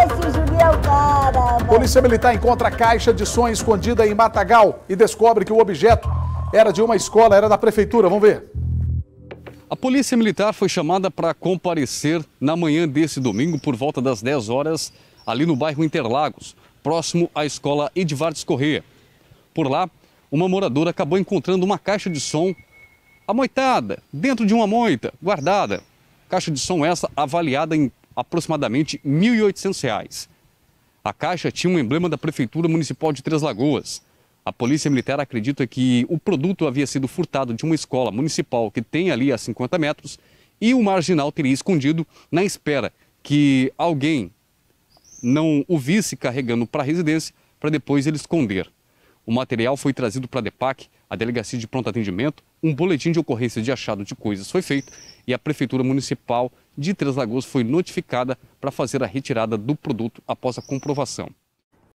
Esse Julião, cara. Polícia Militar encontra caixa de som escondida em Matagal e descobre que o objeto era de uma escola, era da prefeitura. Vamos ver. A Polícia Militar foi chamada para comparecer na manhã desse domingo, por volta das 10 horas, ali no bairro Interlagos, próximo à escola Edvardes Corrêa. Por lá, uma moradora acabou encontrando uma caixa de som amoitada, dentro de uma moita, guardada. Caixa de som essa avaliada em aproximadamente R$ 1.800. A caixa tinha um emblema da Prefeitura Municipal de Três Lagoas. A Polícia Militar acredita que o produto havia sido furtado de uma escola municipal que tem ali a 50 metros e o marginal teria escondido na espera que alguém não o visse carregando para a residência para depois ele esconder. O material foi trazido para a DEPAC, a Delegacia de Pronto Atendimento, um boletim de ocorrência de achado de coisas foi feito e a Prefeitura Municipal de Três Lagoas foi notificada para fazer a retirada do produto após a comprovação.